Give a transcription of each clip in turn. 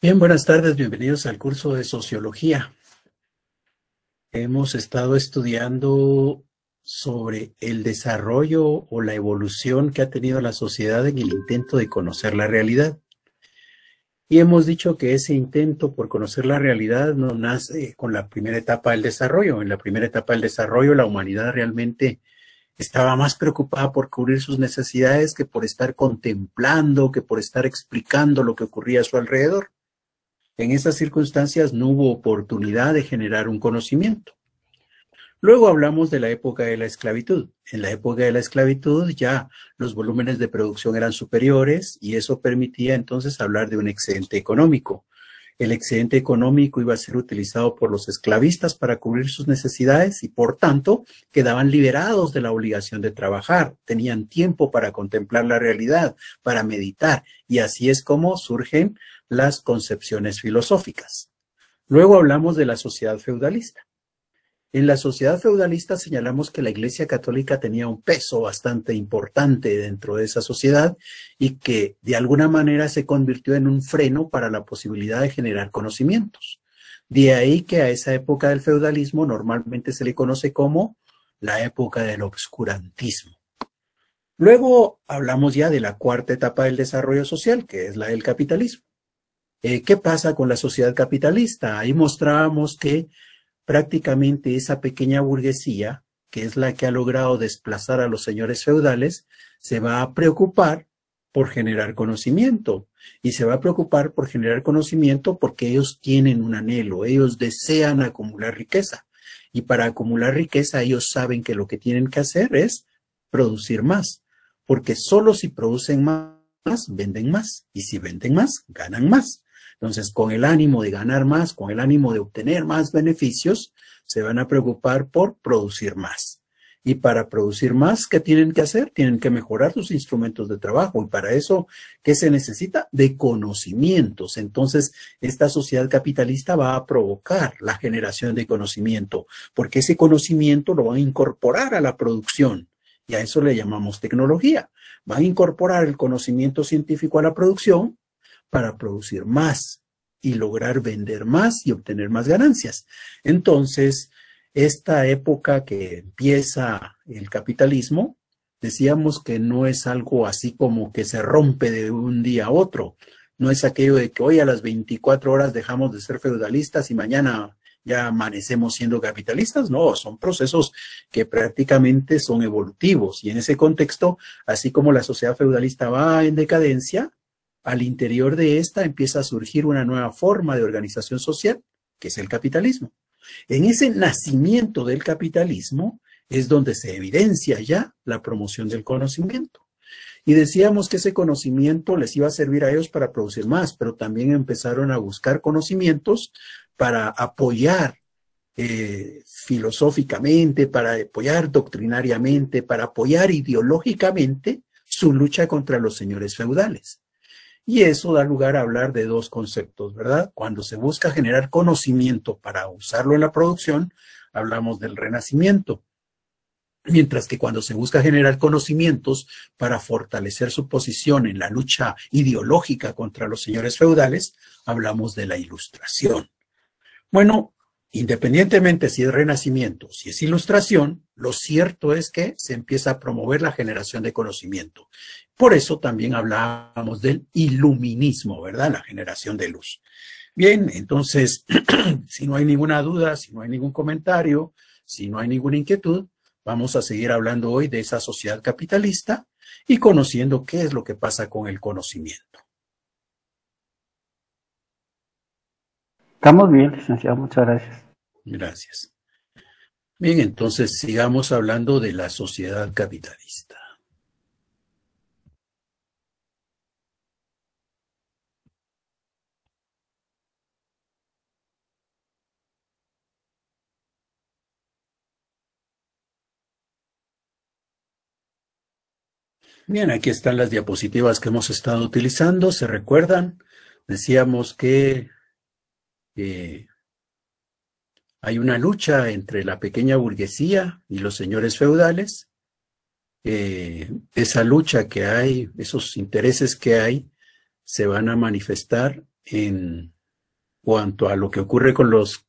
Bien, buenas tardes, bienvenidos al curso de Sociología hemos estado estudiando sobre el desarrollo o la evolución que ha tenido la sociedad en el intento de conocer la realidad. Y hemos dicho que ese intento por conocer la realidad no nace con la primera etapa del desarrollo. En la primera etapa del desarrollo la humanidad realmente estaba más preocupada por cubrir sus necesidades que por estar contemplando, que por estar explicando lo que ocurría a su alrededor. En esas circunstancias no hubo oportunidad de generar un conocimiento. Luego hablamos de la época de la esclavitud. En la época de la esclavitud ya los volúmenes de producción eran superiores y eso permitía entonces hablar de un excedente económico. El excedente económico iba a ser utilizado por los esclavistas para cubrir sus necesidades y por tanto quedaban liberados de la obligación de trabajar, tenían tiempo para contemplar la realidad, para meditar y así es como surgen las concepciones filosóficas. Luego hablamos de la sociedad feudalista. En la sociedad feudalista señalamos que la Iglesia Católica tenía un peso bastante importante dentro de esa sociedad y que de alguna manera se convirtió en un freno para la posibilidad de generar conocimientos. De ahí que a esa época del feudalismo normalmente se le conoce como la época del obscurantismo. Luego hablamos ya de la cuarta etapa del desarrollo social, que es la del capitalismo. Eh, ¿qué pasa con la sociedad capitalista? Ahí mostrábamos que prácticamente esa pequeña burguesía, que es la que ha logrado desplazar a los señores feudales, se va a preocupar por generar conocimiento. Y se va a preocupar por generar conocimiento porque ellos tienen un anhelo, ellos desean acumular riqueza. Y para acumular riqueza ellos saben que lo que tienen que hacer es producir más, porque solo si producen más, venden más. Y si venden más, ganan más. Entonces, con el ánimo de ganar más, con el ánimo de obtener más beneficios, se van a preocupar por producir más. Y para producir más, ¿qué tienen que hacer? Tienen que mejorar sus instrumentos de trabajo. Y para eso, ¿qué se necesita? De conocimientos. Entonces, esta sociedad capitalista va a provocar la generación de conocimiento, porque ese conocimiento lo van a incorporar a la producción. Y a eso le llamamos tecnología. Van a incorporar el conocimiento científico a la producción para producir más y lograr vender más y obtener más ganancias. Entonces, esta época que empieza el capitalismo, decíamos que no es algo así como que se rompe de un día a otro. No es aquello de que hoy a las 24 horas dejamos de ser feudalistas y mañana ya amanecemos siendo capitalistas. No, son procesos que prácticamente son evolutivos. Y en ese contexto, así como la sociedad feudalista va en decadencia, al interior de esta empieza a surgir una nueva forma de organización social, que es el capitalismo. En ese nacimiento del capitalismo es donde se evidencia ya la promoción del conocimiento. Y decíamos que ese conocimiento les iba a servir a ellos para producir más, pero también empezaron a buscar conocimientos para apoyar eh, filosóficamente, para apoyar doctrinariamente, para apoyar ideológicamente su lucha contra los señores feudales. Y eso da lugar a hablar de dos conceptos, ¿verdad? Cuando se busca generar conocimiento para usarlo en la producción, hablamos del renacimiento. Mientras que cuando se busca generar conocimientos para fortalecer su posición en la lucha ideológica contra los señores feudales, hablamos de la ilustración. Bueno, Independientemente si es renacimiento, si es ilustración, lo cierto es que se empieza a promover la generación de conocimiento. Por eso también hablábamos del iluminismo, ¿verdad? La generación de luz. Bien, entonces, si no hay ninguna duda, si no hay ningún comentario, si no hay ninguna inquietud, vamos a seguir hablando hoy de esa sociedad capitalista y conociendo qué es lo que pasa con el conocimiento. Estamos bien, licenciado, muchas gracias. Gracias. Bien, entonces sigamos hablando de la sociedad capitalista. Bien, aquí están las diapositivas que hemos estado utilizando. ¿Se recuerdan? Decíamos que eh, hay una lucha entre la pequeña burguesía y los señores feudales. Eh, esa lucha que hay, esos intereses que hay, se van a manifestar en cuanto a lo que ocurre con los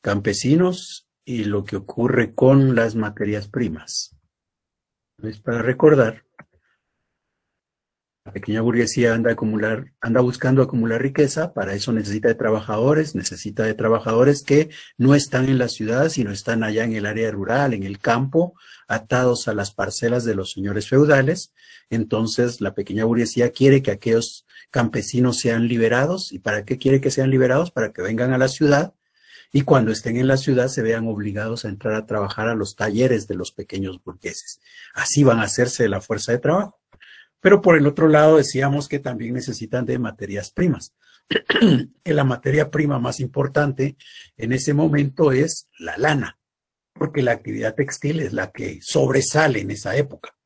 campesinos y lo que ocurre con las materias primas. Es para recordar la pequeña burguesía anda, acumular, anda buscando acumular riqueza, para eso necesita de trabajadores, necesita de trabajadores que no están en la ciudad, sino están allá en el área rural, en el campo, atados a las parcelas de los señores feudales. Entonces, la pequeña burguesía quiere que aquellos campesinos sean liberados. ¿Y para qué quiere que sean liberados? Para que vengan a la ciudad y cuando estén en la ciudad se vean obligados a entrar a trabajar a los talleres de los pequeños burgueses. Así van a hacerse la fuerza de trabajo. Pero por el otro lado decíamos que también necesitan de materias primas. la materia prima más importante en ese momento es la lana, porque la actividad textil es la que sobresale en esa época.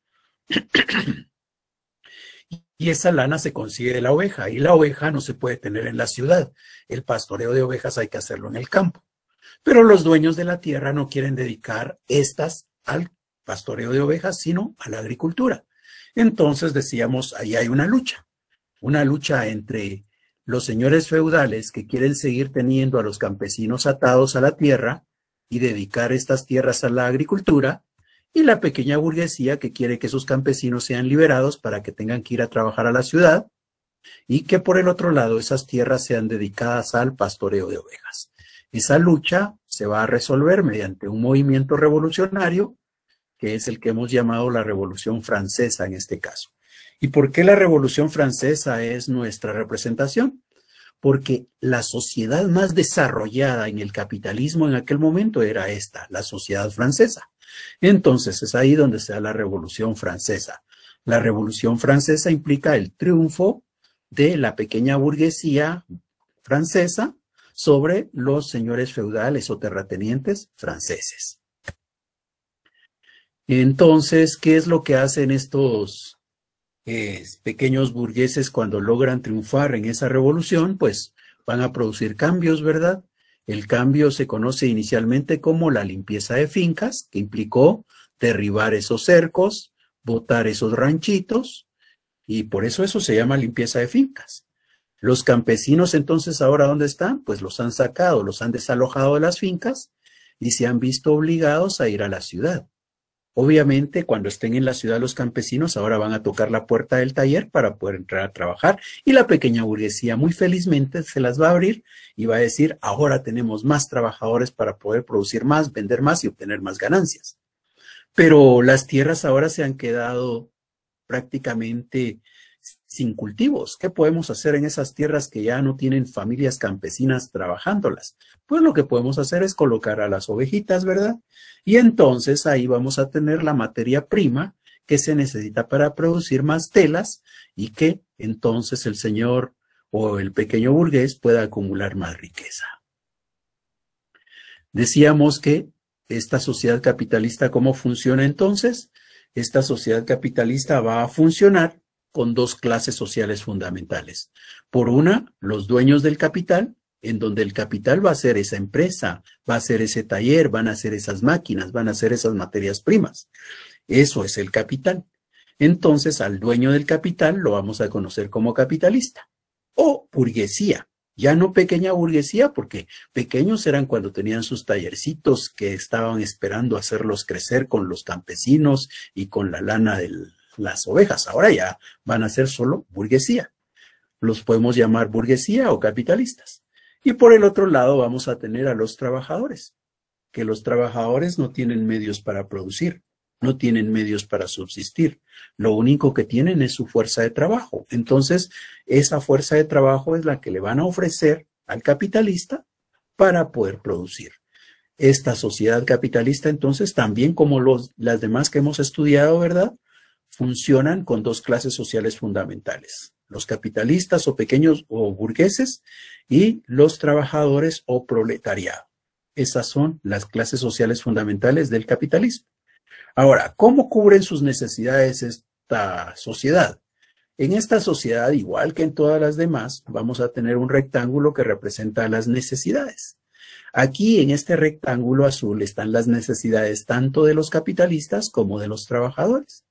y esa lana se consigue de la oveja, y la oveja no se puede tener en la ciudad. El pastoreo de ovejas hay que hacerlo en el campo. Pero los dueños de la tierra no quieren dedicar estas al pastoreo de ovejas, sino a la agricultura. Entonces decíamos, ahí hay una lucha, una lucha entre los señores feudales que quieren seguir teniendo a los campesinos atados a la tierra y dedicar estas tierras a la agricultura, y la pequeña burguesía que quiere que sus campesinos sean liberados para que tengan que ir a trabajar a la ciudad y que por el otro lado esas tierras sean dedicadas al pastoreo de ovejas. Esa lucha se va a resolver mediante un movimiento revolucionario que es el que hemos llamado la Revolución Francesa en este caso. ¿Y por qué la Revolución Francesa es nuestra representación? Porque la sociedad más desarrollada en el capitalismo en aquel momento era esta, la sociedad francesa. Entonces es ahí donde se da la Revolución Francesa. La Revolución Francesa implica el triunfo de la pequeña burguesía francesa sobre los señores feudales o terratenientes franceses. Entonces, ¿qué es lo que hacen estos pequeños burgueses cuando logran triunfar en esa revolución? Pues van a producir cambios, ¿verdad? El cambio se conoce inicialmente como la limpieza de fincas, que implicó derribar esos cercos, botar esos ranchitos, y por eso eso se llama limpieza de fincas. Los campesinos entonces ahora dónde están? Pues los han sacado, los han desalojado de las fincas y se han visto obligados a ir a la ciudad. Obviamente, cuando estén en la ciudad los campesinos, ahora van a tocar la puerta del taller para poder entrar a trabajar y la pequeña burguesía muy felizmente se las va a abrir y va a decir, ahora tenemos más trabajadores para poder producir más, vender más y obtener más ganancias. Pero las tierras ahora se han quedado prácticamente sin cultivos. ¿Qué podemos hacer en esas tierras que ya no tienen familias campesinas trabajándolas? Pues lo que podemos hacer es colocar a las ovejitas, ¿verdad? Y entonces ahí vamos a tener la materia prima que se necesita para producir más telas y que entonces el señor o el pequeño burgués pueda acumular más riqueza. Decíamos que esta sociedad capitalista, ¿cómo funciona entonces? Esta sociedad capitalista va a funcionar con dos clases sociales fundamentales. Por una, los dueños del capital, en donde el capital va a ser esa empresa, va a ser ese taller, van a ser esas máquinas, van a ser esas materias primas. Eso es el capital. Entonces, al dueño del capital lo vamos a conocer como capitalista o burguesía. Ya no pequeña burguesía, porque pequeños eran cuando tenían sus tallercitos que estaban esperando hacerlos crecer con los campesinos y con la lana del, las ovejas, ahora ya van a ser solo burguesía. Los podemos llamar burguesía o capitalistas. Y por el otro lado vamos a tener a los trabajadores, que los trabajadores no tienen medios para producir, no tienen medios para subsistir. Lo único que tienen es su fuerza de trabajo. Entonces, esa fuerza de trabajo es la que le van a ofrecer al capitalista para poder producir. Esta sociedad capitalista, entonces, también como los, las demás que hemos estudiado, ¿verdad? funcionan con dos clases sociales fundamentales, los capitalistas o pequeños o burgueses y los trabajadores o proletariado. Esas son las clases sociales fundamentales del capitalismo. Ahora, ¿cómo cubren sus necesidades esta sociedad? En esta sociedad, igual que en todas las demás, vamos a tener un rectángulo que representa las necesidades. Aquí en este rectángulo azul están las necesidades tanto de los capitalistas como de los trabajadores.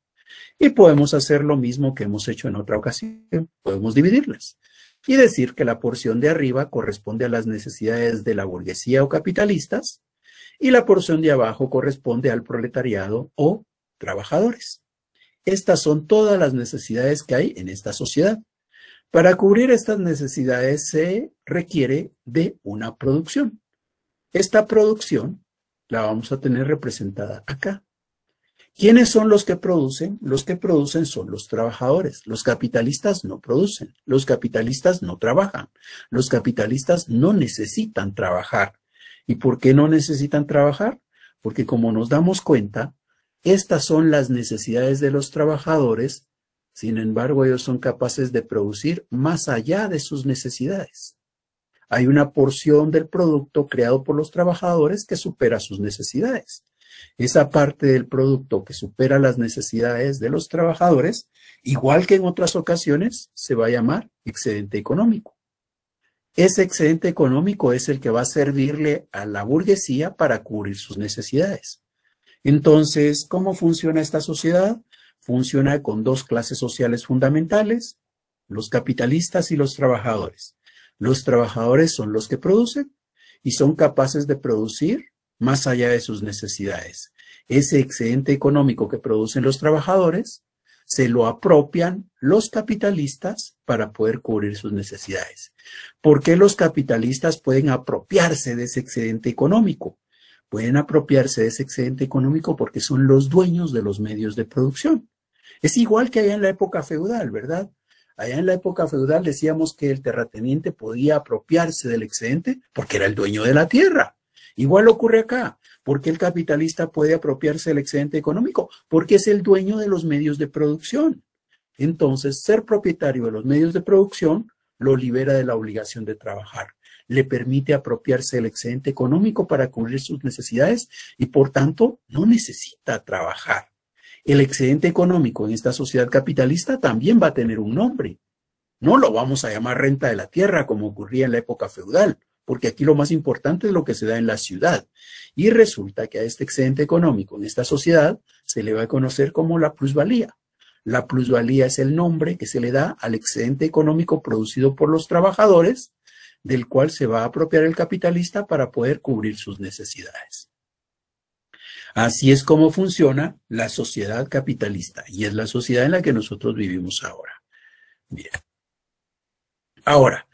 Y podemos hacer lo mismo que hemos hecho en otra ocasión, podemos dividirlas y decir que la porción de arriba corresponde a las necesidades de la burguesía o capitalistas y la porción de abajo corresponde al proletariado o trabajadores. Estas son todas las necesidades que hay en esta sociedad. Para cubrir estas necesidades se requiere de una producción. Esta producción la vamos a tener representada acá. ¿Quiénes son los que producen? Los que producen son los trabajadores. Los capitalistas no producen. Los capitalistas no trabajan. Los capitalistas no necesitan trabajar. ¿Y por qué no necesitan trabajar? Porque como nos damos cuenta, estas son las necesidades de los trabajadores, sin embargo ellos son capaces de producir más allá de sus necesidades. Hay una porción del producto creado por los trabajadores que supera sus necesidades esa parte del producto que supera las necesidades de los trabajadores, igual que en otras ocasiones, se va a llamar excedente económico. Ese excedente económico es el que va a servirle a la burguesía para cubrir sus necesidades. Entonces, ¿cómo funciona esta sociedad? Funciona con dos clases sociales fundamentales, los capitalistas y los trabajadores. Los trabajadores son los que producen y son capaces de producir más allá de sus necesidades. Ese excedente económico que producen los trabajadores se lo apropian los capitalistas para poder cubrir sus necesidades. ¿Por qué los capitalistas pueden apropiarse de ese excedente económico? Pueden apropiarse de ese excedente económico porque son los dueños de los medios de producción. Es igual que allá en la época feudal, ¿verdad? Allá en la época feudal decíamos que el terrateniente podía apropiarse del excedente porque era el dueño de la tierra. Igual ocurre acá, porque el capitalista puede apropiarse del excedente económico, porque es el dueño de los medios de producción. Entonces, ser propietario de los medios de producción lo libera de la obligación de trabajar, le permite apropiarse del excedente económico para cubrir sus necesidades y por tanto no necesita trabajar. El excedente económico en esta sociedad capitalista también va a tener un nombre. No lo vamos a llamar renta de la tierra como ocurría en la época feudal, porque aquí lo más importante es lo que se da en la ciudad. Y resulta que a este excedente económico en esta sociedad se le va a conocer como la plusvalía. La plusvalía es el nombre que se le da al excedente económico producido por los trabajadores, del cual se va a apropiar el capitalista para poder cubrir sus necesidades. Así es como funciona la sociedad capitalista y es la sociedad en la que nosotros vivimos ahora. Bien, Ahora,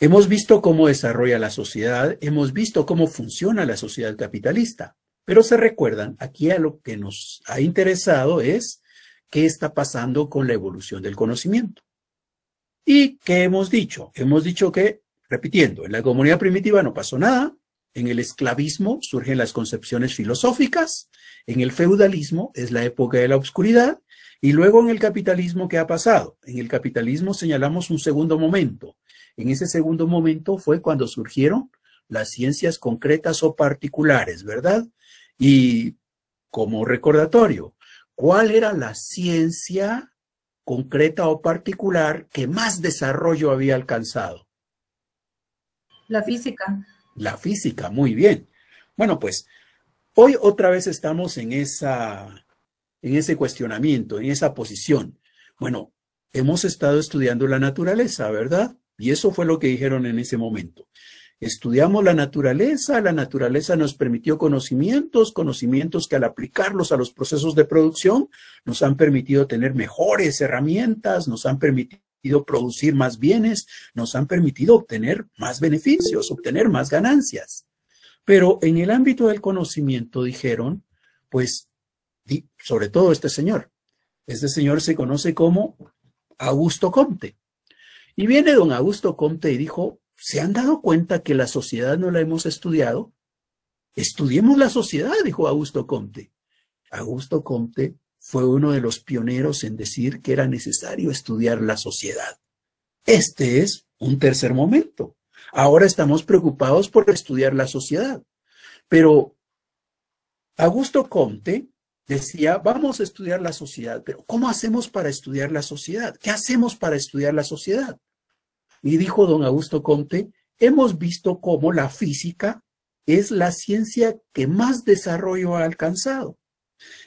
Hemos visto cómo desarrolla la sociedad, hemos visto cómo funciona la sociedad capitalista, pero se recuerdan, aquí a lo que nos ha interesado es qué está pasando con la evolución del conocimiento. ¿Y qué hemos dicho? Hemos dicho que, repitiendo, en la comunidad primitiva no pasó nada, en el esclavismo surgen las concepciones filosóficas, en el feudalismo es la época de la oscuridad, y luego en el capitalismo, ¿qué ha pasado? En el capitalismo señalamos un segundo momento, en ese segundo momento fue cuando surgieron las ciencias concretas o particulares, ¿verdad? Y como recordatorio, ¿cuál era la ciencia concreta o particular que más desarrollo había alcanzado? La física. La física, muy bien. Bueno, pues hoy otra vez estamos en, esa, en ese cuestionamiento, en esa posición. Bueno, hemos estado estudiando la naturaleza, ¿verdad? Y eso fue lo que dijeron en ese momento. Estudiamos la naturaleza, la naturaleza nos permitió conocimientos, conocimientos que al aplicarlos a los procesos de producción nos han permitido tener mejores herramientas, nos han permitido producir más bienes, nos han permitido obtener más beneficios, obtener más ganancias. Pero en el ámbito del conocimiento dijeron, pues, sobre todo este señor, este señor se conoce como Augusto Comte. Y viene don Augusto Comte y dijo, ¿se han dado cuenta que la sociedad no la hemos estudiado? Estudiemos la sociedad, dijo Augusto Comte. Augusto Comte fue uno de los pioneros en decir que era necesario estudiar la sociedad. Este es un tercer momento. Ahora estamos preocupados por estudiar la sociedad. Pero Augusto Comte decía, vamos a estudiar la sociedad, pero ¿cómo hacemos para estudiar la sociedad? ¿Qué hacemos para estudiar la sociedad? Y dijo don Augusto Conte, hemos visto cómo la física es la ciencia que más desarrollo ha alcanzado.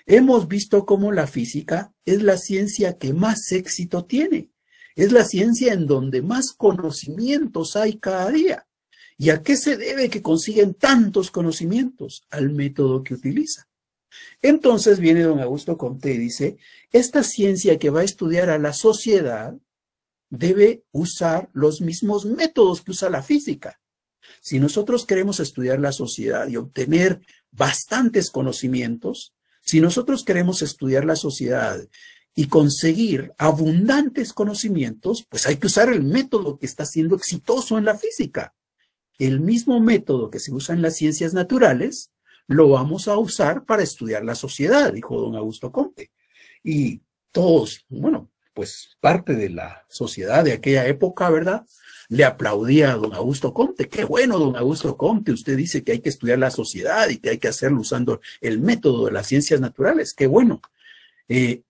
Hemos visto cómo la física es la ciencia que más éxito tiene. Es la ciencia en donde más conocimientos hay cada día. ¿Y a qué se debe que consiguen tantos conocimientos? Al método que utiliza. Entonces viene don Augusto Conte y dice, esta ciencia que va a estudiar a la sociedad debe usar los mismos métodos que usa la física. Si nosotros queremos estudiar la sociedad y obtener bastantes conocimientos, si nosotros queremos estudiar la sociedad y conseguir abundantes conocimientos, pues hay que usar el método que está siendo exitoso en la física. El mismo método que se usa en las ciencias naturales, lo vamos a usar para estudiar la sociedad, dijo don Augusto Comte. Y todos, bueno, pues parte de la sociedad de aquella época, ¿verdad? Le aplaudía a don Augusto Comte. Qué bueno, don Augusto Comte, usted dice que hay que estudiar la sociedad y que hay que hacerlo usando el método de las ciencias naturales. Qué bueno. Eh,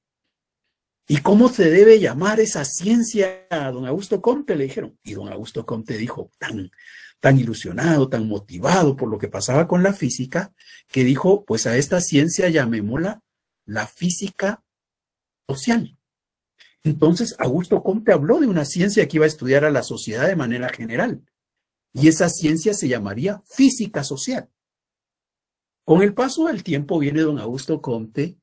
¿Y cómo se debe llamar esa ciencia a don Augusto Comte? Le dijeron. Y don Augusto Comte dijo, tan, tan ilusionado, tan motivado por lo que pasaba con la física, que dijo, pues a esta ciencia llamémosla la física social. Entonces, Augusto Comte habló de una ciencia que iba a estudiar a la sociedad de manera general, y esa ciencia se llamaría física social. Con el paso del tiempo viene don Augusto Comte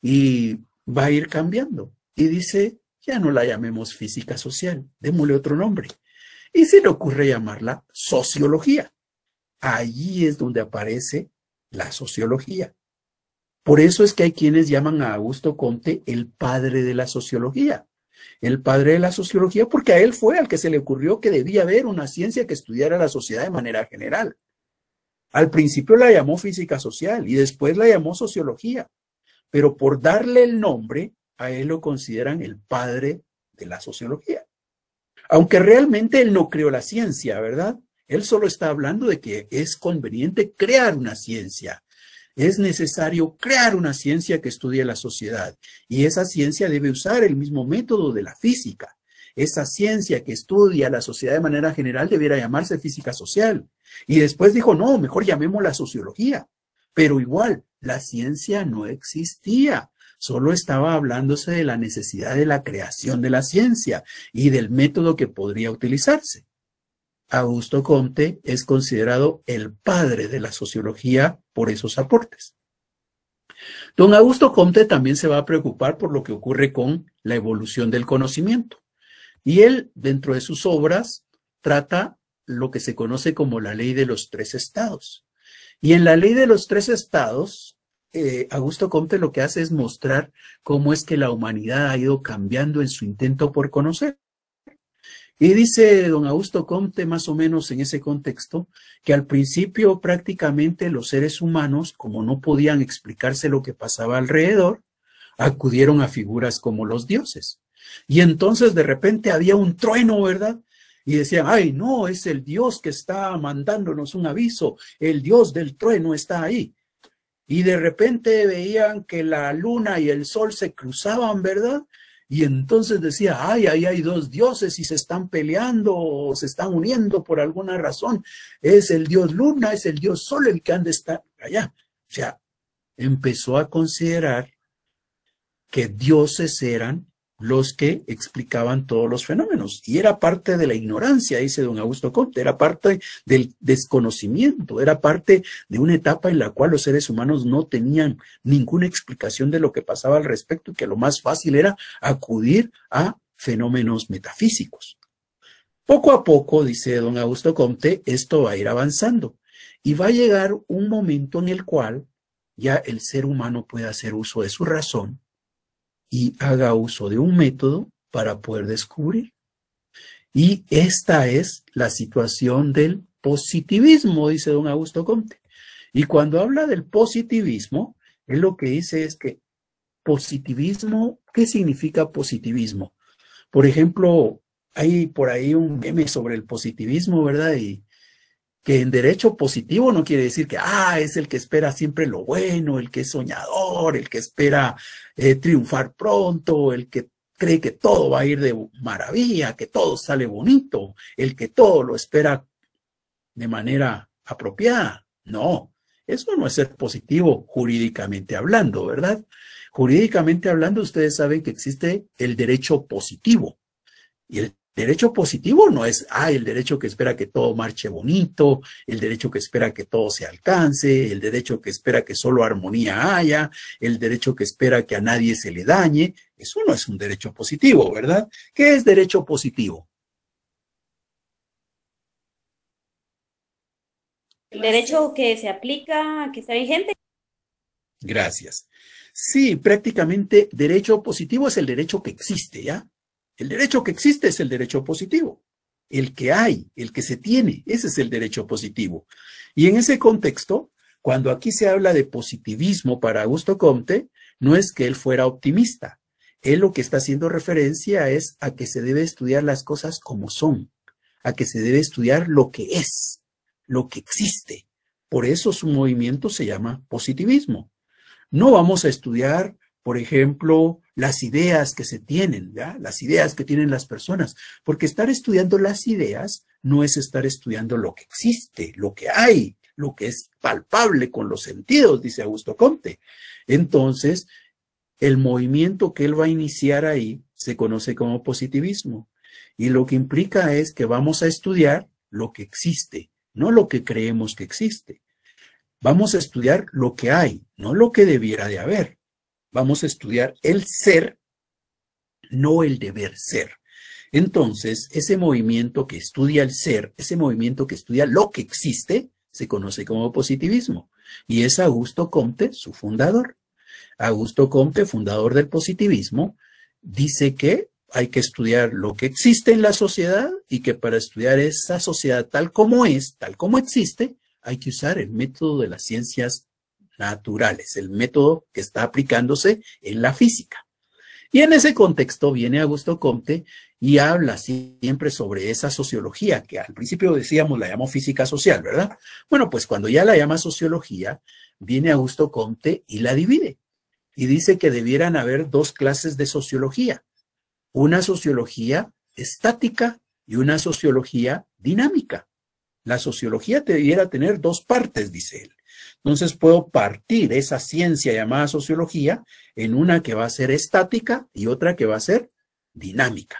y va a ir cambiando, y dice, ya no la llamemos física social, démosle otro nombre. Y se le ocurre llamarla sociología. Allí es donde aparece la sociología. Por eso es que hay quienes llaman a Augusto Conte el padre de la sociología. El padre de la sociología, porque a él fue al que se le ocurrió que debía haber una ciencia que estudiara la sociedad de manera general. Al principio la llamó física social y después la llamó sociología, pero por darle el nombre, a él lo consideran el padre de la sociología. Aunque realmente él no creó la ciencia, ¿verdad? Él solo está hablando de que es conveniente crear una ciencia, es necesario crear una ciencia que estudie la sociedad y esa ciencia debe usar el mismo método de la física. Esa ciencia que estudia la sociedad de manera general debiera llamarse física social. Y después dijo, no, mejor llamémosla sociología. Pero igual, la ciencia no existía solo estaba hablándose de la necesidad de la creación de la ciencia y del método que podría utilizarse. Augusto Comte es considerado el padre de la sociología por esos aportes. Don Augusto Comte también se va a preocupar por lo que ocurre con la evolución del conocimiento. Y él, dentro de sus obras, trata lo que se conoce como la ley de los tres estados. Y en la ley de los tres estados, eh, Augusto Comte lo que hace es mostrar cómo es que la humanidad ha ido cambiando en su intento por conocer. Y dice don Augusto Comte, más o menos en ese contexto, que al principio prácticamente los seres humanos, como no podían explicarse lo que pasaba alrededor, acudieron a figuras como los dioses. Y entonces de repente había un trueno, ¿verdad? Y decían, ay, no, es el Dios que está mandándonos un aviso, el Dios del trueno está ahí. Y de repente veían que la luna y el sol se cruzaban, ¿verdad? Y entonces decía, ay, ahí hay dos dioses y se están peleando o se están uniendo por alguna razón. Es el dios luna, es el dios sol el que han de estar allá. O sea, empezó a considerar que dioses eran los que explicaban todos los fenómenos. Y era parte de la ignorancia, dice don Augusto Comte, era parte del desconocimiento, era parte de una etapa en la cual los seres humanos no tenían ninguna explicación de lo que pasaba al respecto y que lo más fácil era acudir a fenómenos metafísicos. Poco a poco, dice don Augusto Comte, esto va a ir avanzando y va a llegar un momento en el cual ya el ser humano puede hacer uso de su razón y haga uso de un método para poder descubrir. Y esta es la situación del positivismo, dice don Augusto Comte. Y cuando habla del positivismo, él lo que dice es que positivismo, ¿qué significa positivismo? Por ejemplo, hay por ahí un meme sobre el positivismo, ¿verdad? Y, que en derecho positivo no quiere decir que, ah, es el que espera siempre lo bueno, el que es soñador, el que espera eh, triunfar pronto, el que cree que todo va a ir de maravilla, que todo sale bonito, el que todo lo espera de manera apropiada. No, eso no es ser positivo jurídicamente hablando, ¿verdad? Jurídicamente hablando, ustedes saben que existe el derecho positivo y el Derecho positivo no es, ah, el derecho que espera que todo marche bonito, el derecho que espera que todo se alcance, el derecho que espera que solo armonía haya, el derecho que espera que a nadie se le dañe. Eso no es un derecho positivo, ¿verdad? ¿Qué es derecho positivo? El derecho que se aplica, que está vigente. Gracias. Sí, prácticamente derecho positivo es el derecho que existe, ¿ya? El derecho que existe es el derecho positivo, el que hay, el que se tiene, ese es el derecho positivo. Y en ese contexto, cuando aquí se habla de positivismo para Augusto Comte, no es que él fuera optimista. Él lo que está haciendo referencia es a que se debe estudiar las cosas como son, a que se debe estudiar lo que es, lo que existe. Por eso su movimiento se llama positivismo. No vamos a estudiar por ejemplo, las ideas que se tienen, ¿ya? las ideas que tienen las personas, porque estar estudiando las ideas no es estar estudiando lo que existe, lo que hay, lo que es palpable con los sentidos, dice Augusto Comte. Entonces, el movimiento que él va a iniciar ahí se conoce como positivismo y lo que implica es que vamos a estudiar lo que existe, no lo que creemos que existe. Vamos a estudiar lo que hay, no lo que debiera de haber. Vamos a estudiar el ser, no el deber ser. Entonces, ese movimiento que estudia el ser, ese movimiento que estudia lo que existe, se conoce como positivismo. Y es Augusto Comte su fundador. Augusto Comte, fundador del positivismo, dice que hay que estudiar lo que existe en la sociedad y que para estudiar esa sociedad tal como es, tal como existe, hay que usar el método de las ciencias naturales, el método que está aplicándose en la física. Y en ese contexto viene Augusto Comte y habla siempre sobre esa sociología que al principio decíamos la llamó física social, ¿verdad? Bueno, pues cuando ya la llama sociología, viene Augusto Comte y la divide. Y dice que debieran haber dos clases de sociología, una sociología estática y una sociología dinámica. La sociología debiera tener dos partes, dice él. Entonces puedo partir esa ciencia llamada sociología en una que va a ser estática y otra que va a ser dinámica.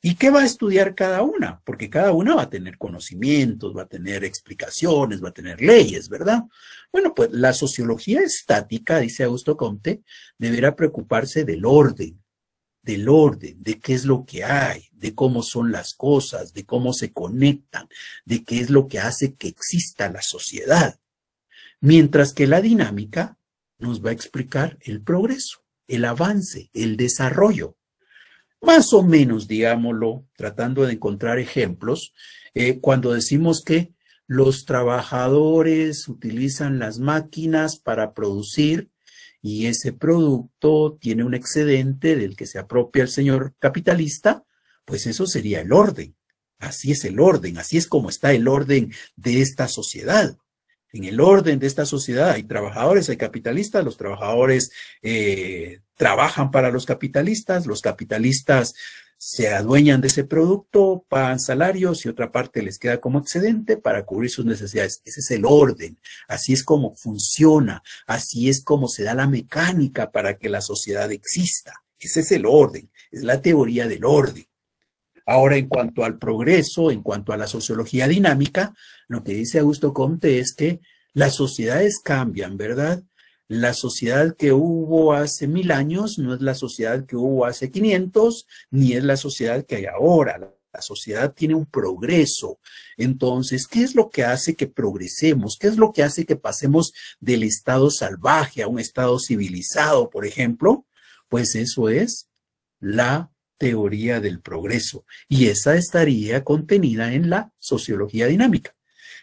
¿Y qué va a estudiar cada una? Porque cada una va a tener conocimientos, va a tener explicaciones, va a tener leyes, ¿verdad? Bueno, pues la sociología estática, dice Augusto Comte, deberá preocuparse del orden, del orden, de qué es lo que hay, de cómo son las cosas, de cómo se conectan, de qué es lo que hace que exista la sociedad. Mientras que la dinámica nos va a explicar el progreso, el avance, el desarrollo. Más o menos, digámoslo, tratando de encontrar ejemplos, eh, cuando decimos que los trabajadores utilizan las máquinas para producir y ese producto tiene un excedente del que se apropia el señor capitalista, pues eso sería el orden. Así es el orden, así es como está el orden de esta sociedad en el orden de esta sociedad hay trabajadores, hay capitalistas, los trabajadores eh, trabajan para los capitalistas, los capitalistas se adueñan de ese producto, pagan salarios y otra parte les queda como excedente para cubrir sus necesidades. Ese es el orden, así es como funciona, así es como se da la mecánica para que la sociedad exista. Ese es el orden, es la teoría del orden. Ahora, en cuanto al progreso, en cuanto a la sociología dinámica, lo que dice Augusto Comte es que las sociedades cambian, ¿verdad? La sociedad que hubo hace mil años no es la sociedad que hubo hace 500, ni es la sociedad que hay ahora. La sociedad tiene un progreso. Entonces, ¿qué es lo que hace que progresemos? ¿Qué es lo que hace que pasemos del estado salvaje a un estado civilizado, por ejemplo? Pues eso es la teoría del progreso. Y esa estaría contenida en la sociología dinámica.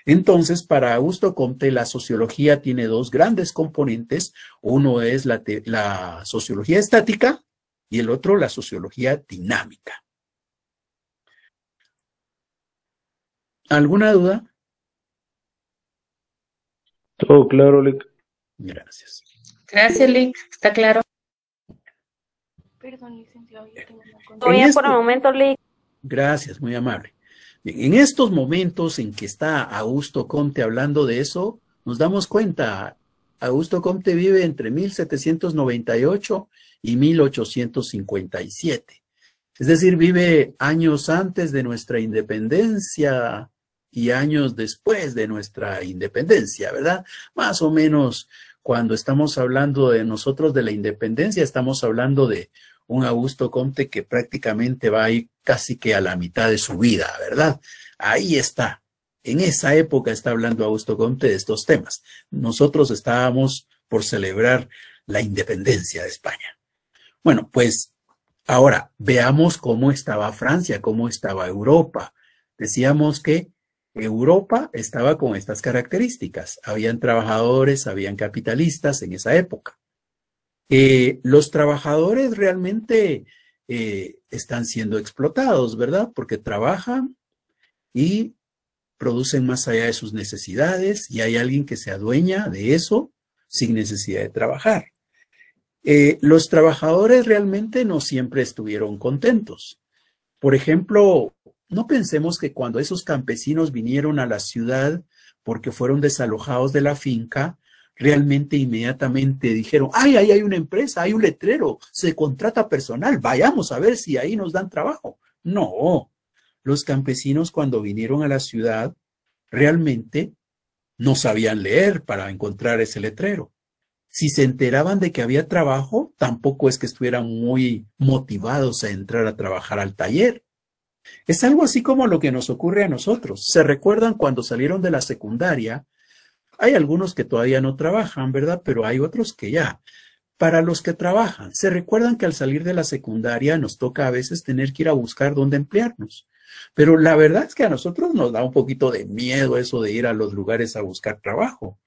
Entonces, para Augusto Comte, la sociología tiene dos grandes componentes. Uno es la, la sociología estática y el otro la sociología dinámica. ¿Alguna duda? Todo claro, Lick. Gracias. Gracias, Lick. Está claro. Perdón, licenciado, Todo bien por este- el momento, Lick. Gracias, muy amable. En estos momentos en que está Augusto Conte hablando de eso, nos damos cuenta, Augusto Conte vive entre 1798 y 1857. Es decir, vive años antes de nuestra independencia y años después de nuestra independencia, ¿verdad? Más o menos cuando estamos hablando de nosotros de la independencia, estamos hablando de un Augusto Conte que prácticamente va a ir casi que a la mitad de su vida, ¿verdad? Ahí está. En esa época está hablando Augusto Conte de estos temas. Nosotros estábamos por celebrar la independencia de España. Bueno, pues ahora veamos cómo estaba Francia, cómo estaba Europa. Decíamos que Europa estaba con estas características. Habían trabajadores, habían capitalistas en esa época. Eh, los trabajadores realmente eh, están siendo explotados, ¿verdad? Porque trabajan y producen más allá de sus necesidades y hay alguien que se adueña de eso sin necesidad de trabajar. Eh, los trabajadores realmente no siempre estuvieron contentos. Por ejemplo, no pensemos que cuando esos campesinos vinieron a la ciudad porque fueron desalojados de la finca, realmente inmediatamente dijeron, ay, ahí hay una empresa, hay un letrero, se contrata personal, vayamos a ver si ahí nos dan trabajo. No, los campesinos cuando vinieron a la ciudad realmente no sabían leer para encontrar ese letrero. Si se enteraban de que había trabajo, tampoco es que estuvieran muy motivados a entrar a trabajar al taller. Es algo así como lo que nos ocurre a nosotros. ¿Se recuerdan cuando salieron de la secundaria hay algunos que todavía no trabajan, ¿verdad? Pero hay otros que ya. Para los que trabajan, se recuerdan que al salir de la secundaria nos toca a veces tener que ir a buscar dónde emplearnos. Pero la verdad es que a nosotros nos da un poquito de miedo eso de ir a los lugares a buscar trabajo.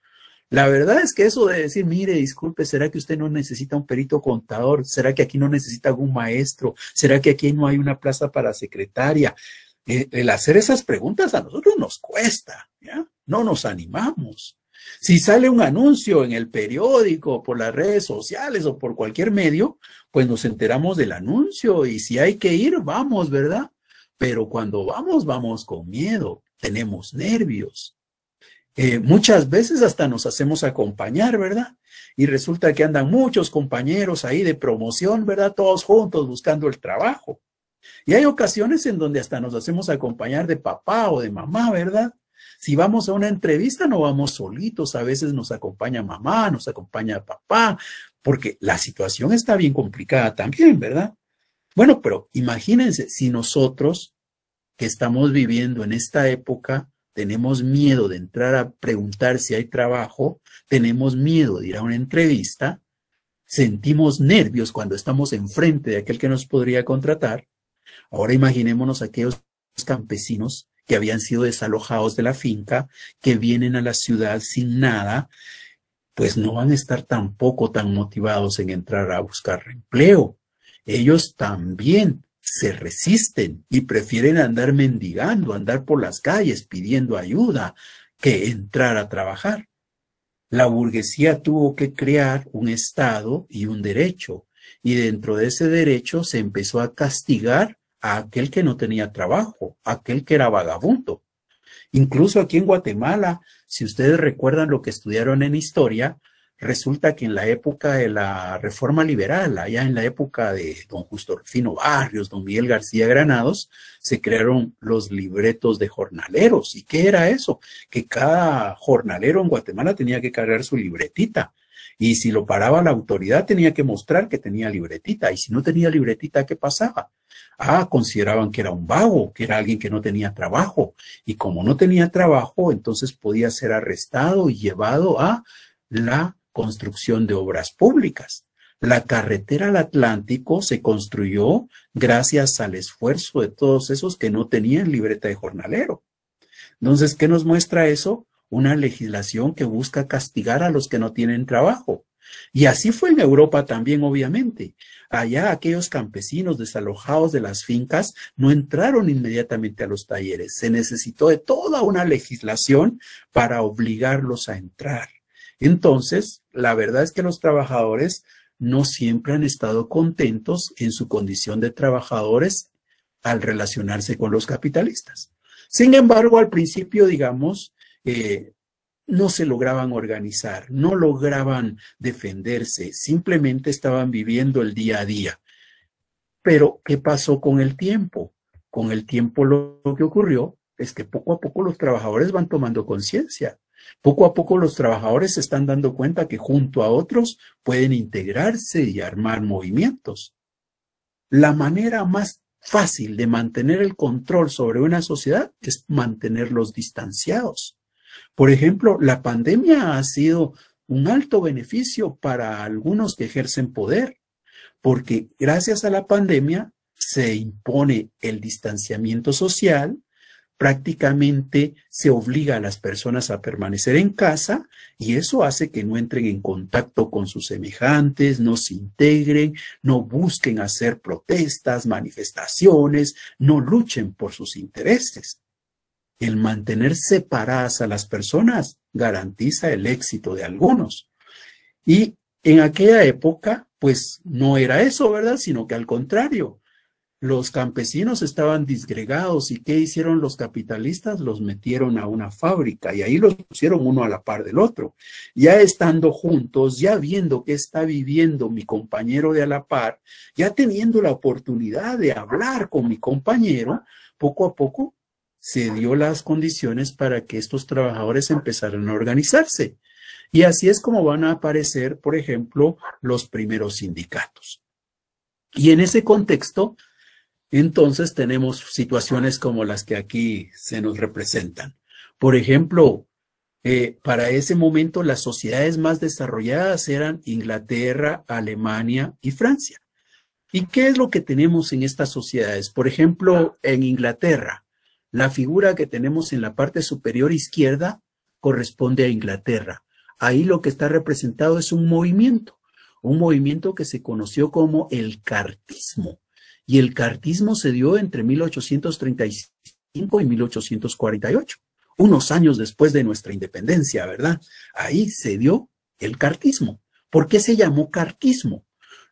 La verdad es que eso de decir, mire, disculpe, ¿será que usted no necesita un perito contador? ¿Será que aquí no necesita algún maestro? ¿Será que aquí no hay una plaza para secretaria? Eh, el hacer esas preguntas a nosotros nos cuesta, ¿ya? No nos animamos. Si sale un anuncio en el periódico, por las redes sociales o por cualquier medio, pues nos enteramos del anuncio y si hay que ir, vamos, ¿verdad? Pero cuando vamos, vamos con miedo, tenemos nervios. Eh, muchas veces hasta nos hacemos acompañar, ¿verdad? Y resulta que andan muchos compañeros ahí de promoción, ¿verdad? Todos juntos buscando el trabajo. Y hay ocasiones en donde hasta nos hacemos acompañar de papá o de mamá, ¿verdad? Si vamos a una entrevista, no vamos solitos, a veces nos acompaña mamá, nos acompaña papá, porque la situación está bien complicada también, ¿verdad? Bueno, pero imagínense si nosotros que estamos viviendo en esta época, tenemos miedo de entrar a preguntar si hay trabajo, tenemos miedo de ir a una entrevista, sentimos nervios cuando estamos enfrente de aquel que nos podría contratar. Ahora imaginémonos aquellos campesinos que habían sido desalojados de la finca, que vienen a la ciudad sin nada, pues no van a estar tampoco tan motivados en entrar a buscar empleo. Ellos también se resisten y prefieren andar mendigando, andar por las calles pidiendo ayuda, que entrar a trabajar. La burguesía tuvo que crear un Estado y un derecho, y dentro de ese derecho se empezó a castigar a aquel que no tenía trabajo, aquel que era vagabundo. Incluso aquí en Guatemala, si ustedes recuerdan lo que estudiaron en historia, resulta que en la época de la reforma liberal, allá en la época de don Justo Rufino Barrios, don Miguel García Granados, se crearon los libretos de jornaleros. ¿Y qué era eso? Que cada jornalero en Guatemala tenía que cargar su libretita. Y si lo paraba la autoridad, tenía que mostrar que tenía libretita. Y si no tenía libretita, ¿qué pasaba? Ah, consideraban que era un vago, que era alguien que no tenía trabajo. Y como no tenía trabajo, entonces podía ser arrestado y llevado a la construcción de obras públicas. La carretera al Atlántico se construyó gracias al esfuerzo de todos esos que no tenían libreta de jornalero. Entonces, ¿qué nos muestra eso? una legislación que busca castigar a los que no tienen trabajo. Y así fue en Europa también, obviamente. Allá aquellos campesinos desalojados de las fincas no entraron inmediatamente a los talleres. Se necesitó de toda una legislación para obligarlos a entrar. Entonces, la verdad es que los trabajadores no siempre han estado contentos en su condición de trabajadores al relacionarse con los capitalistas. Sin embargo, al principio, digamos, eh, no se lograban organizar, no lograban defenderse, simplemente estaban viviendo el día a día. Pero, ¿qué pasó con el tiempo? Con el tiempo lo que ocurrió es que poco a poco los trabajadores van tomando conciencia. Poco a poco los trabajadores se están dando cuenta que junto a otros pueden integrarse y armar movimientos. La manera más fácil de mantener el control sobre una sociedad es mantenerlos distanciados. Por ejemplo, la pandemia ha sido un alto beneficio para algunos que ejercen poder, porque gracias a la pandemia se impone el distanciamiento social, prácticamente se obliga a las personas a permanecer en casa y eso hace que no entren en contacto con sus semejantes, no se integren, no busquen hacer protestas, manifestaciones, no luchen por sus intereses. El mantener separadas a las personas garantiza el éxito de algunos. Y en aquella época, pues no era eso, ¿verdad? Sino que al contrario, los campesinos estaban disgregados y ¿qué hicieron los capitalistas? Los metieron a una fábrica y ahí los pusieron uno a la par del otro. Ya estando juntos, ya viendo qué está viviendo mi compañero de a la par, ya teniendo la oportunidad de hablar con mi compañero, poco a poco se dio las condiciones para que estos trabajadores empezaran a organizarse. Y así es como van a aparecer, por ejemplo, los primeros sindicatos. Y en ese contexto, entonces tenemos situaciones como las que aquí se nos representan. Por ejemplo, eh, para ese momento las sociedades más desarrolladas eran Inglaterra, Alemania y Francia. ¿Y qué es lo que tenemos en estas sociedades? Por ejemplo, en Inglaterra, la figura que tenemos en la parte superior izquierda corresponde a Inglaterra. Ahí lo que está representado es un movimiento, un movimiento que se conoció como el cartismo. Y el cartismo se dio entre 1835 y 1848, unos años después de nuestra independencia, ¿verdad? Ahí se dio el cartismo. ¿Por qué se llamó cartismo?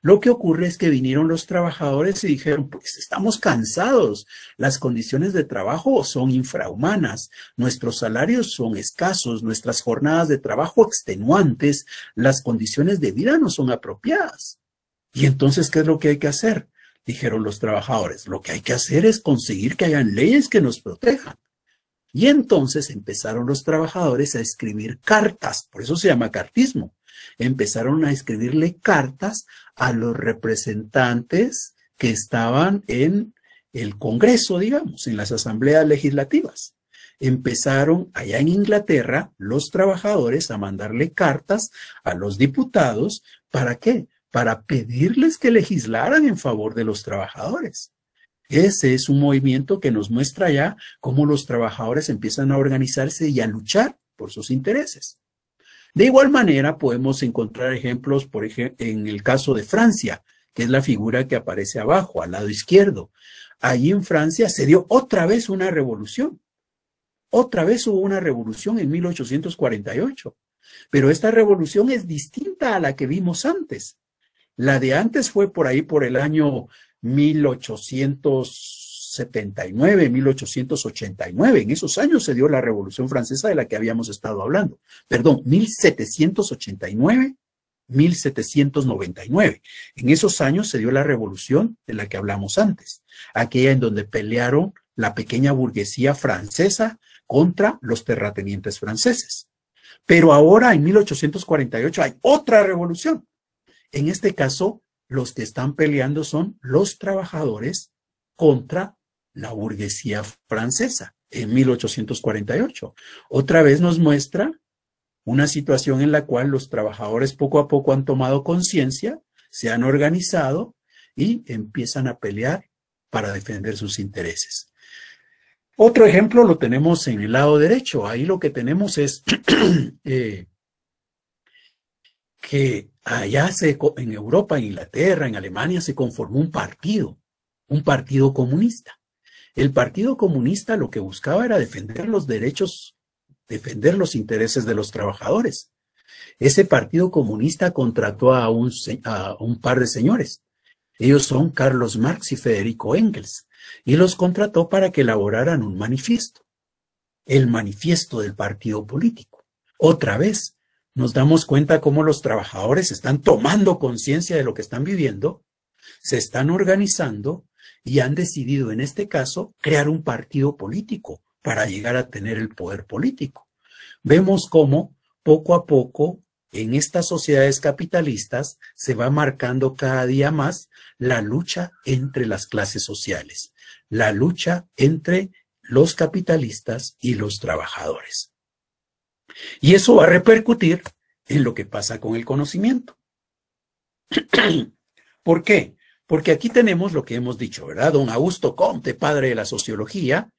Lo que ocurre es que vinieron los trabajadores y dijeron, pues estamos cansados, las condiciones de trabajo son infrahumanas, nuestros salarios son escasos, nuestras jornadas de trabajo extenuantes, las condiciones de vida no son apropiadas. Y entonces, ¿qué es lo que hay que hacer? Dijeron los trabajadores, lo que hay que hacer es conseguir que hayan leyes que nos protejan. Y entonces empezaron los trabajadores a escribir cartas, por eso se llama cartismo empezaron a escribirle cartas a los representantes que estaban en el Congreso, digamos, en las asambleas legislativas. Empezaron allá en Inglaterra los trabajadores a mandarle cartas a los diputados. ¿Para qué? Para pedirles que legislaran en favor de los trabajadores. Ese es un movimiento que nos muestra ya cómo los trabajadores empiezan a organizarse y a luchar por sus intereses. De igual manera, podemos encontrar ejemplos, por ejemplo, en el caso de Francia, que es la figura que aparece abajo, al lado izquierdo. Allí en Francia se dio otra vez una revolución. Otra vez hubo una revolución en 1848. Pero esta revolución es distinta a la que vimos antes. La de antes fue por ahí por el año 1800 y 1889. En esos años se dio la Revolución Francesa de la que habíamos estado hablando. Perdón, 1789, 1799. En esos años se dio la revolución de la que hablamos antes, aquella en donde pelearon la pequeña burguesía francesa contra los terratenientes franceses. Pero ahora, en 1848, hay otra revolución. En este caso, los que están peleando son los trabajadores contra la burguesía francesa en 1848. Otra vez nos muestra una situación en la cual los trabajadores poco a poco han tomado conciencia, se han organizado y empiezan a pelear para defender sus intereses. Otro ejemplo lo tenemos en el lado derecho. Ahí lo que tenemos es eh, que allá se, en Europa, en Inglaterra, en Alemania, se conformó un partido, un partido comunista. El Partido Comunista lo que buscaba era defender los derechos, defender los intereses de los trabajadores. Ese Partido Comunista contrató a un, par de señores. Ellos son Carlos Marx y Federico Engels, y los contrató para que elaboraran un manifiesto, el manifiesto del partido político. Otra vez, nos damos cuenta cómo los trabajadores están tomando conciencia de lo que están viviendo, se están organizando y han decidido en este caso crear un partido político para llegar a tener el poder político. Vemos cómo poco a poco en estas sociedades capitalistas se va marcando cada día más la lucha entre las clases sociales, la lucha entre los capitalistas y los trabajadores. Y eso va a repercutir en lo que pasa con el conocimiento. ¿Por qué? Porque aquí tenemos lo que hemos dicho, ¿verdad? Don Augusto Conte, padre de la sociología,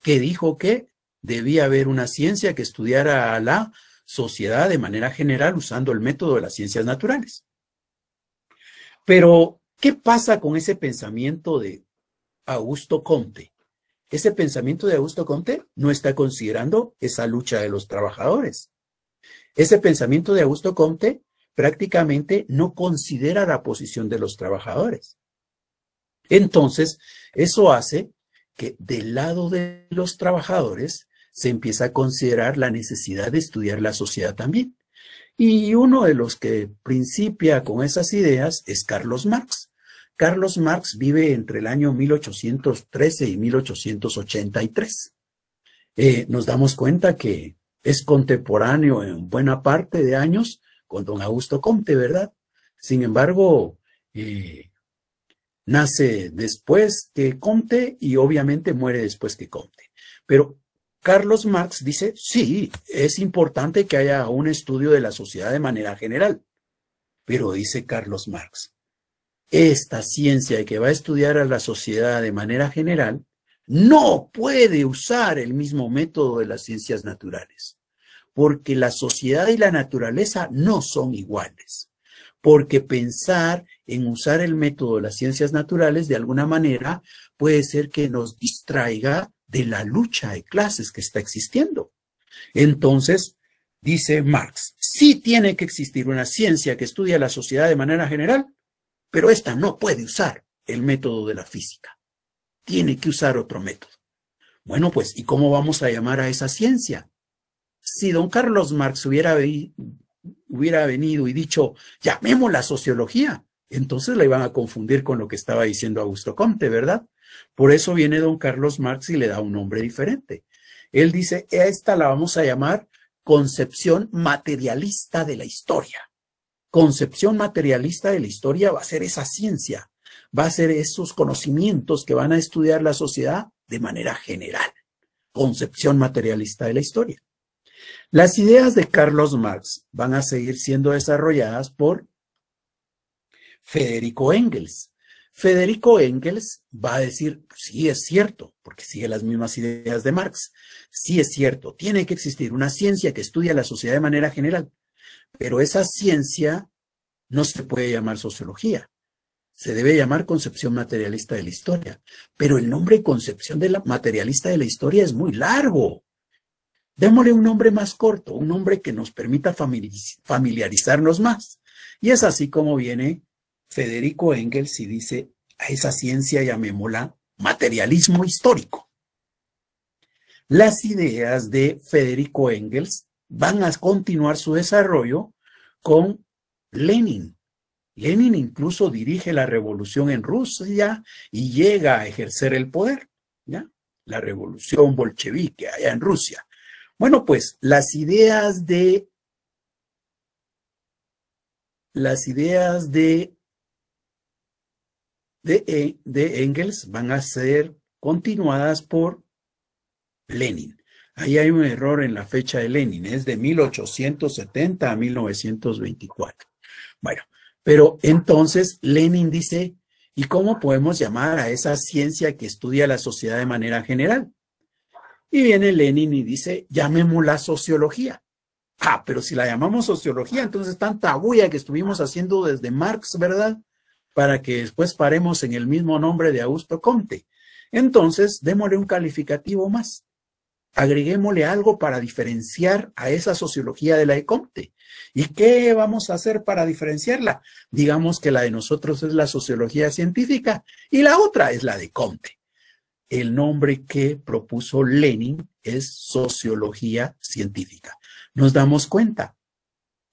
que dijo que debía haber una ciencia que estudiara a la sociedad de manera general usando el método de las ciencias naturales. Pero, ¿qué pasa con ese pensamiento de Augusto Conte? Ese pensamiento de Augusto Conte no está considerando esa lucha de los trabajadores. Ese pensamiento de Augusto Conte prácticamente no considera la posición de los trabajadores. Entonces, eso hace que del lado de los trabajadores se empiece a considerar la necesidad de estudiar la sociedad también. Y uno de los que principia con esas ideas es Carlos Marx. Carlos Marx vive entre el año 1813 y 1883. Eh, nos damos cuenta que es contemporáneo en buena parte de años con don Augusto Comte, ¿verdad? Sin embargo, eh, nace después que Comte y obviamente muere después que Comte. Pero Carlos Marx dice, sí, es importante que haya un estudio de la sociedad de manera general. Pero dice Carlos Marx, esta ciencia que va a estudiar a la sociedad de manera general no puede usar el mismo método de las ciencias naturales porque la sociedad y la naturaleza no son iguales. Porque pensar en usar el método de las ciencias naturales de alguna manera puede ser que nos distraiga de la lucha de clases que está existiendo. Entonces, dice Marx, sí tiene que existir una ciencia que estudia la sociedad de manera general, pero esta no puede usar el método de la física. Tiene que usar otro método. Bueno, pues, ¿y cómo vamos a llamar a esa ciencia? si don Carlos Marx hubiera, hubiera venido y dicho, llamemos la sociología, entonces la iban a confundir con lo que estaba diciendo Augusto Comte, ¿verdad? Por eso viene don Carlos Marx y le da un nombre diferente. Él dice, esta la vamos a llamar concepción materialista de la historia. Concepción materialista de la historia va a ser esa ciencia, va a ser esos conocimientos que van a estudiar la sociedad de manera general. Concepción materialista de la historia. Las ideas de Carlos Marx van a seguir siendo desarrolladas por Federico Engels. Federico Engels va a decir, sí es cierto, porque sigue las mismas ideas de Marx, sí es cierto, tiene que existir una ciencia que estudia la sociedad de manera general, pero esa ciencia no se puede llamar sociología, se debe llamar concepción materialista de la historia, pero el nombre concepción de materialista de la historia es muy largo, Démosle un nombre más corto, un nombre que nos permita familiarizarnos más. Y es así como viene Federico Engels y dice, a esa ciencia llamémosla materialismo histórico. Las ideas de Federico Engels van a continuar su desarrollo con Lenin. Lenin incluso dirige la revolución en Rusia y llega a ejercer el poder, ¿ya? La revolución bolchevique allá en Rusia. Bueno, pues las ideas de las ideas de de, eh, de Engels van a ser continuadas por Lenin. Ahí hay un error en la fecha de Lenin, es de 1870 a 1924. Bueno, pero entonces Lenin dice, ¿y cómo podemos llamar a esa ciencia que estudia la sociedad de manera general? Y viene Lenin y dice, llamémosla sociología. Ah, pero si la llamamos sociología, entonces tanta bulla que estuvimos haciendo desde Marx, ¿verdad? Para que después paremos en el mismo nombre de Augusto Comte. Entonces, démosle un calificativo más. Agreguémosle algo para diferenciar a esa sociología de la de Comte. ¿Y qué vamos a hacer para diferenciarla? Digamos que la de nosotros es la sociología científica y la otra es la de Comte el nombre que propuso Lenin es sociología científica. Nos damos cuenta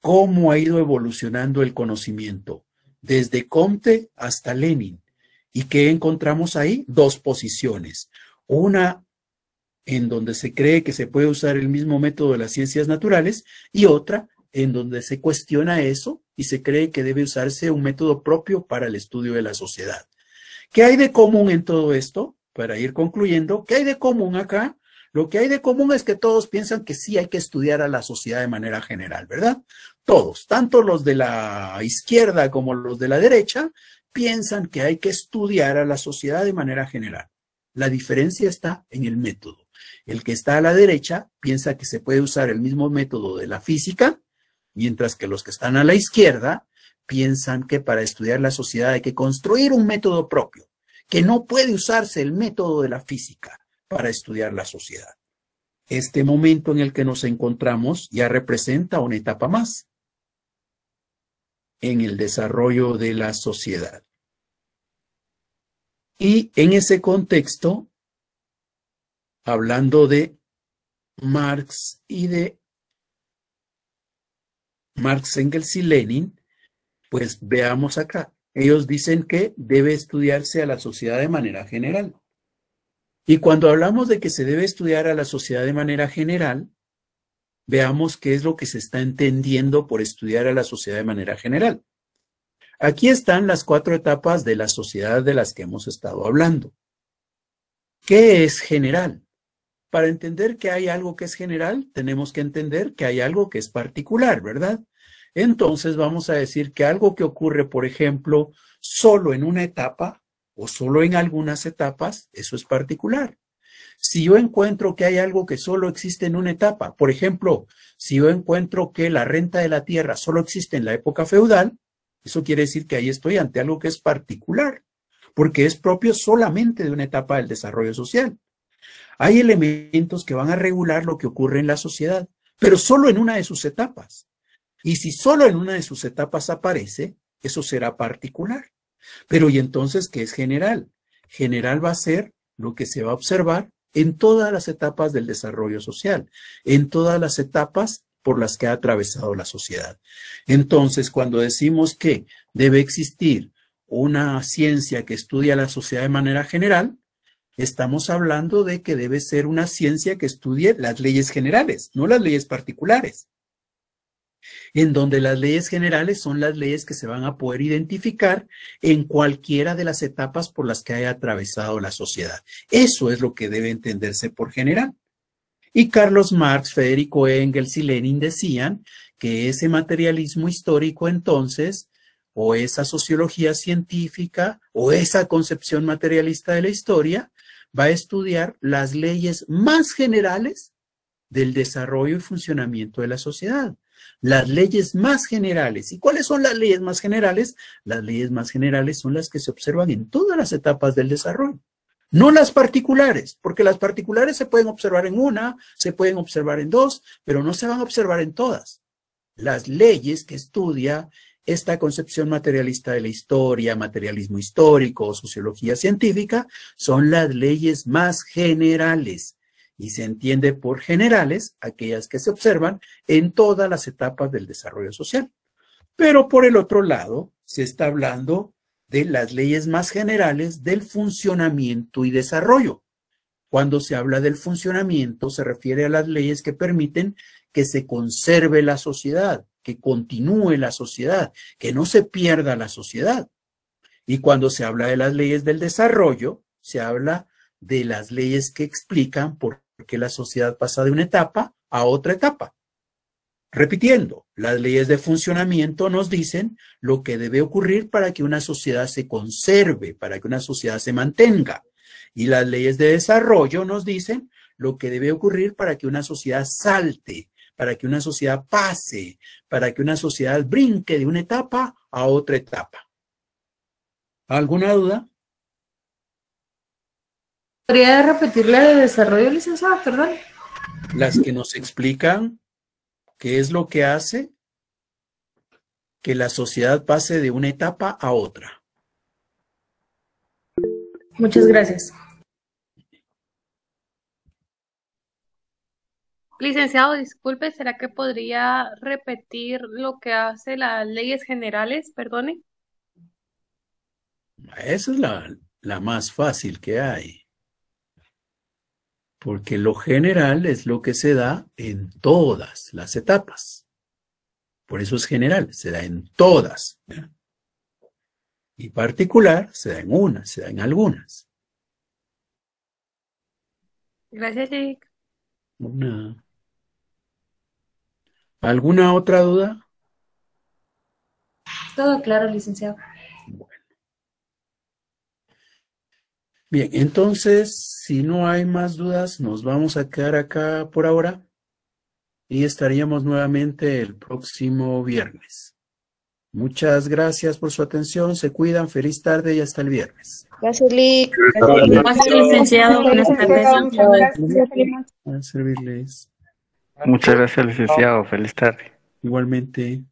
cómo ha ido evolucionando el conocimiento desde Comte hasta Lenin. ¿Y qué encontramos ahí? Dos posiciones. Una en donde se cree que se puede usar el mismo método de las ciencias naturales y otra en donde se cuestiona eso y se cree que debe usarse un método propio para el estudio de la sociedad. ¿Qué hay de común en todo esto? para ir concluyendo, ¿qué hay de común acá? Lo que hay de común es que todos piensan que sí hay que estudiar a la sociedad de manera general, ¿verdad? Todos, tanto los de la izquierda como los de la derecha, piensan que hay que estudiar a la sociedad de manera general. La diferencia está en el método. El que está a la derecha piensa que se puede usar el mismo método de la física, mientras que los que están a la izquierda piensan que para estudiar la sociedad hay que construir un método propio que no puede usarse el método de la física para estudiar la sociedad. Este momento en el que nos encontramos ya representa una etapa más en el desarrollo de la sociedad. Y en ese contexto, hablando de Marx y de Marx, Engels y Lenin, pues veamos acá, ellos dicen que debe estudiarse a la sociedad de manera general. Y cuando hablamos de que se debe estudiar a la sociedad de manera general, veamos qué es lo que se está entendiendo por estudiar a la sociedad de manera general. Aquí están las cuatro etapas de la sociedad de las que hemos estado hablando. ¿Qué es general? Para entender que hay algo que es general, tenemos que entender que hay algo que es particular, ¿verdad? entonces vamos a decir que algo que ocurre, por ejemplo, solo en una etapa o solo en algunas etapas, eso es particular. Si yo encuentro que hay algo que solo existe en una etapa, por ejemplo, si yo encuentro que la renta de la tierra solo existe en la época feudal, eso quiere decir que ahí estoy ante algo que es particular, porque es propio solamente de una etapa del desarrollo social. Hay elementos que van a regular lo que ocurre en la sociedad, pero solo en una de sus etapas. Y si solo en una de sus etapas aparece, eso será particular. Pero ¿y entonces qué es general? General va a ser lo que se va a observar en todas las etapas del desarrollo social, en todas las etapas por las que ha atravesado la sociedad. Entonces, cuando decimos que debe existir una ciencia que estudia la sociedad de manera general, estamos hablando de que debe ser una ciencia que estudie las leyes generales, no las leyes particulares en donde las leyes generales son las leyes que se van a poder identificar en cualquiera de las etapas por las que haya atravesado la sociedad. Eso es lo que debe entenderse por general. Y Carlos Marx, Federico Engels y Lenin decían que ese materialismo histórico entonces, o esa sociología científica, o esa concepción materialista de la historia, va a estudiar las leyes más generales del desarrollo y funcionamiento de la sociedad las leyes más generales. ¿Y cuáles son las leyes más generales? Las leyes más generales son las que se observan en todas las etapas del desarrollo. No las particulares, porque las particulares se pueden observar en una, se pueden observar en dos, pero no se van a observar en todas. Las leyes que estudia esta concepción materialista de la historia, materialismo histórico, sociología científica, son las leyes más generales y se entiende por generales aquellas que se observan en todas las etapas del desarrollo social. Pero por el otro lado, se está hablando de las leyes más generales del funcionamiento y desarrollo. Cuando se habla del funcionamiento, se refiere a las leyes que permiten que se conserve la sociedad, que continúe la sociedad, que no se pierda la sociedad. Y cuando se habla de las leyes del desarrollo, se habla de las leyes que explican por qué la sociedad pasa de una etapa a otra etapa. Repitiendo, las leyes de funcionamiento nos dicen lo que debe ocurrir para que una sociedad se conserve, para que una sociedad se mantenga. Y las leyes de desarrollo nos dicen lo que debe ocurrir para que una sociedad salte, para que una sociedad pase, para que una sociedad brinque de una etapa a otra etapa. ¿Alguna duda? ¿Podría la de desarrollo, licenciado? Perdón. Las que nos explican qué es lo que hace que la sociedad pase de una etapa a otra. Muchas gracias. Licenciado, disculpe, ¿será que podría repetir lo que hace las leyes generales? Perdone. Esa es la, la más fácil que hay porque lo general es lo que se da en todas las etapas. Por eso es general, se da en todas. Y particular se da en una, se da en algunas. Gracias, Jake. Una. ¿Alguna otra duda? Todo claro, licenciado. Bien, entonces, si no hay más dudas, nos vamos a quedar acá por ahora y estaríamos nuevamente el próximo viernes. Muchas gracias por su atención, se cuidan, feliz tarde y hasta el viernes. Gracias, Lick. Gracias, licenciado. Muchas gracias, licenciado. Feliz tarde. Igualmente.